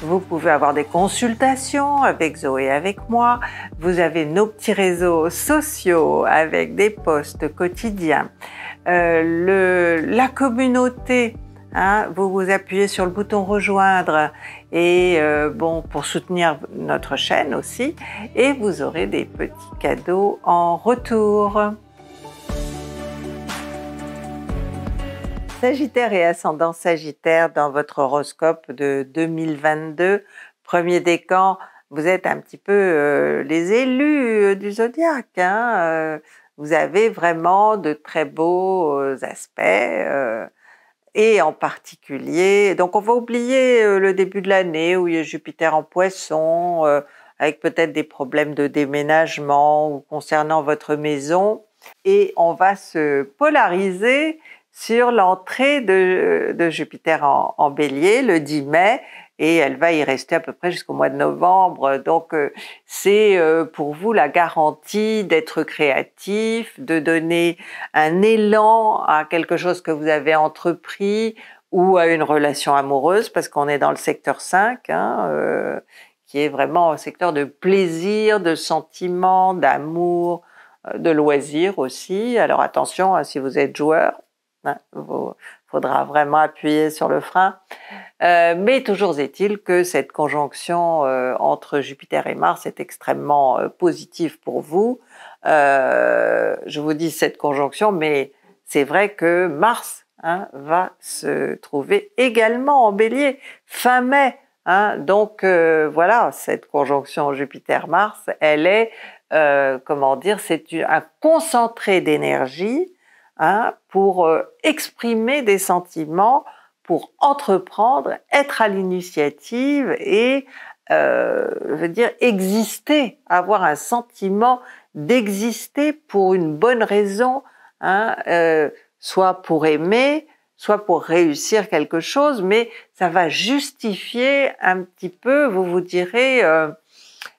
Vous pouvez avoir des consultations avec Zoé, et avec moi. Vous avez nos petits réseaux sociaux avec des posts quotidiens. Euh, la communauté hein, vous vous appuyez sur le bouton rejoindre et euh, bon pour soutenir notre chaîne aussi et vous aurez des petits cadeaux en retour. Sagittaire et ascendant Sagittaire dans votre horoscope de 2022, premier décan, vous êtes un petit peu euh, les élus euh, du zodiaque. Hein, euh. vous avez vraiment de très beaux aspects et en particulier, donc on va oublier le début de l'année où il y a Jupiter en poisson, avec peut-être des problèmes de déménagement ou concernant votre maison. Et on va se polariser sur l'entrée de, Jupiter en, bélier le 10 mai et elle va y rester à peu près jusqu'au mois de novembre. Donc euh, c'est euh, pour vous la garantie d'être créatif, de donner un élan à quelque chose que vous avez entrepris ou à une relation amoureuse, parce qu'on est dans le secteur 5, hein, euh, qui est vraiment un secteur de plaisir, de sentiment, d'amour, de loisirs aussi. Alors attention, hein, si vous êtes joueur, il hein, faudra vraiment appuyer sur le frein. Euh, mais toujours est-il que cette conjonction euh, entre Jupiter et Mars est extrêmement euh, positive pour vous. je vous dis cette conjonction, mais c'est vrai que Mars hein, va se trouver également en bélier fin mai. Hein. donc voilà, cette conjonction Jupiter-Mars, elle est, comment dire, c'est un concentré d'énergie Hein, pour euh, exprimer des sentiments, pour entreprendre, être à l'initiative et, euh, je veux dire, exister, avoir un sentiment d'exister pour une bonne raison, hein, euh, soit pour aimer, soit pour réussir quelque chose, mais ça va justifier un petit peu, vous vous direz, euh,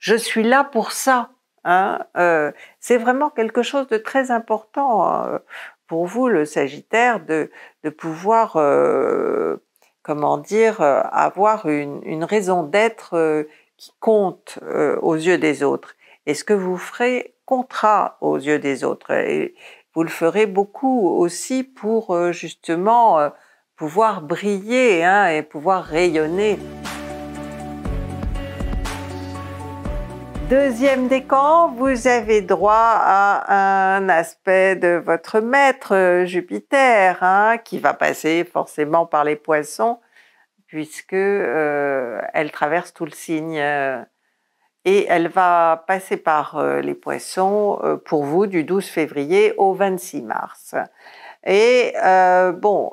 je suis là pour ça. Hein, euh, c'est vraiment quelque chose de très important. Euh, pour vous, le Sagittaire, de, pouvoir, euh, comment dire, euh, avoir une, raison d'être euh, qui compte aux yeux des autres. Et ce que vous ferez comptera aux yeux des autres. Et vous le ferez beaucoup aussi pour justement pouvoir briller hein, et pouvoir rayonner. Deuxième décan, vous avez droit à un aspect de votre maître euh, Jupiter, hein, qui va passer forcément par les poissons, puisque euh, elle traverse tout le signe. Euh, et elle va passer par les poissons pour vous du 12 février au 26 mars. Et bon,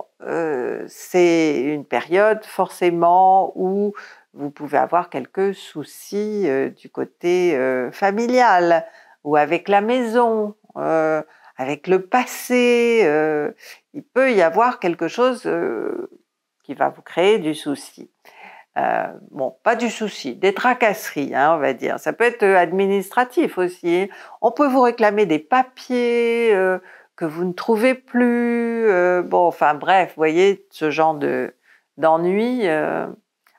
c'est une période forcément où vous pouvez avoir quelques soucis euh, du côté euh, familial ou avec la maison, euh, avec le passé. il peut y avoir quelque chose qui va vous créer du souci. bon, pas du souci, des tracasseries, hein, on va dire. Ça peut être administratif aussi. Hein. On peut vous réclamer des papiers que vous ne trouvez plus. bon, enfin bref, vous voyez, ce genre de d'ennui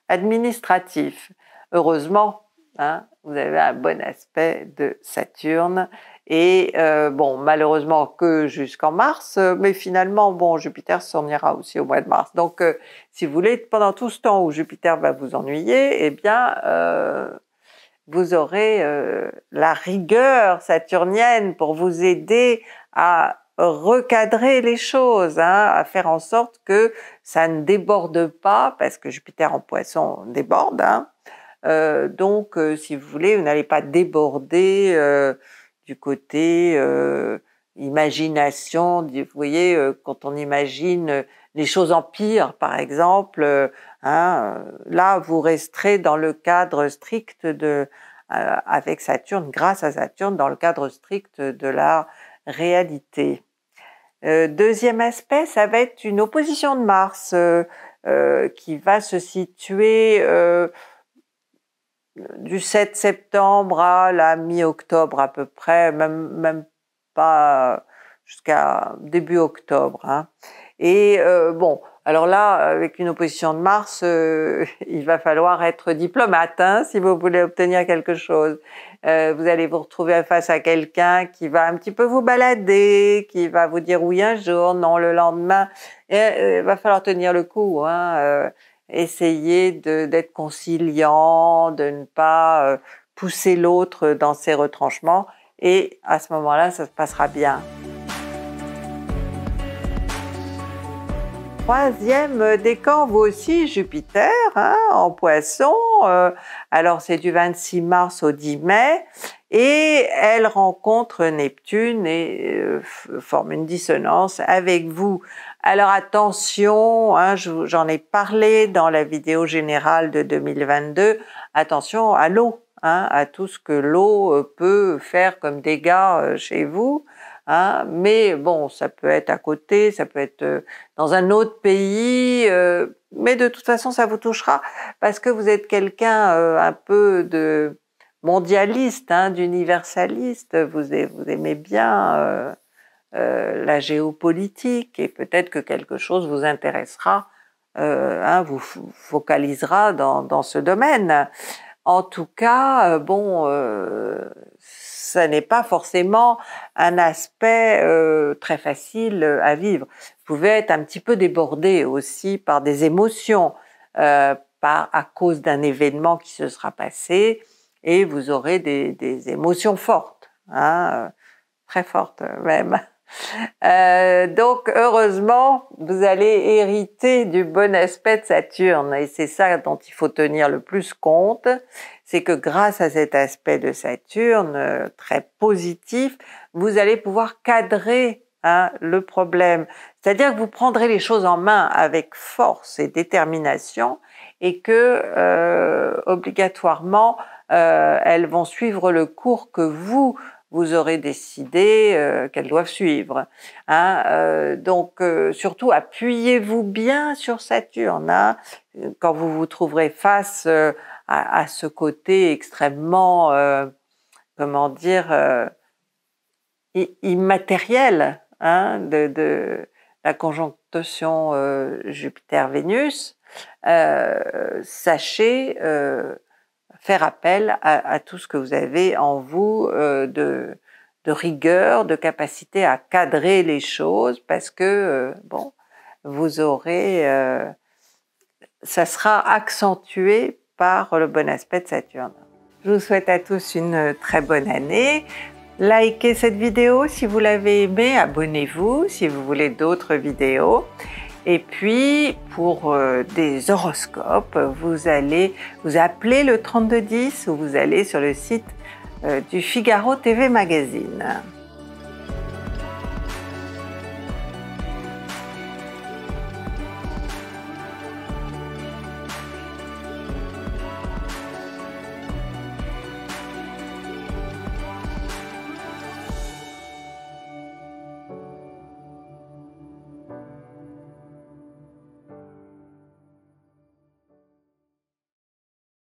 administratif. Heureusement, hein, vous avez un bon aspect de Saturne. Et euh, bon, malheureusement que jusqu'en mars, euh, mais finalement, bon, Jupiter s'en ira aussi au mois de mars. Donc, euh, si vous voulez, pendant tout ce temps où Jupiter va vous ennuyer, eh bien, vous aurez la rigueur saturnienne pour vous aider à recadrer les choses, hein, à faire en sorte que ça ne déborde pas, parce que Jupiter en poisson déborde. Hein. Euh, donc, euh, si vous voulez, vous n'allez pas déborder euh, du côté imagination. Vous voyez, quand on imagine les choses en pire, par exemple, hein, là, vous resterez dans le cadre strict de, avec Saturne, grâce à Saturne, dans le cadre strict de la réalité. Euh, deuxième aspect, ça va être une opposition de Mars euh, euh, qui va se situer du 7 septembre à la mi-octobre à peu près, même, pas jusqu'à début octobre. Hein. Et bon, alors là, avec une opposition de Mars, euh, il va falloir être diplomate hein, si vous voulez obtenir quelque chose. Euh, vous allez vous retrouver face à quelqu'un qui va un petit peu vous balader, qui va vous dire oui un jour, non le lendemain. il euh, va falloir tenir le coup. Hein, essayer d'être conciliant, de ne pas pousser l'autre dans ses retranchements. Et à ce moment-là, ça se passera bien. Troisième euh, décan, vous aussi, Jupiter, hein, en poisson. Euh, alors, c'est du 26 mars au 10 mai. Et elle rencontre Neptune et euh, forme une dissonance avec vous. Alors attention, hein, j'en ai parlé dans la vidéo générale de 2022, attention à l'eau, hein, à tout ce que l'eau peut faire comme dégâts chez vous. Ah, mais bon, ça peut être à côté, ça peut être euh, dans un autre pays, euh, mais de toute façon, ça vous touchera parce que vous êtes quelqu'un euh, un peu de mondialiste, hein, d'universaliste. Vous, aimez bien la géopolitique et peut-être que quelque chose vous intéressera, hein, vous focalisera dans, ce domaine. En tout cas, bon ce n'est pas forcément un aspect euh, très facile euh, à vivre. Vous pouvez être un petit peu débordé aussi par des émotions, euh, à cause d'un événement qui se sera passé, et vous aurez des, émotions fortes, hein, très fortes même. donc, heureusement, vous allez hériter du bon aspect de Saturne, et c'est ça dont il faut tenir le plus compte, c'est que grâce à cet aspect de Saturne euh, très positif, vous allez pouvoir cadrer hein, le problème. C'est-à-dire que vous prendrez les choses en main avec force et détermination et que euh, obligatoirement, euh, elles vont suivre le cours que vous vous aurez décidé qu'elles doivent suivre. Hein. donc surtout appuyez-vous bien sur Saturne hein. quand vous vous trouverez face à, ce côté extrêmement, euh, comment dire, euh, immatériel hein, de, la conjonction euh, Jupiter-Vénus, sachez faire appel à, tout ce que vous avez en vous de, de, rigueur, de capacité à cadrer les choses, parce que, bon, vous aurez ça sera accentué le bon aspect de Saturne. Je vous souhaite à tous une euh, très bonne année. Likez cette vidéo si vous l'avez aimée, abonnez-vous si vous voulez d'autres vidéos. Et puis, pour euh, des horoscopes, vous allez vous appeler le 3210 ou vous allez sur le site euh, du Figaro TV Magazine.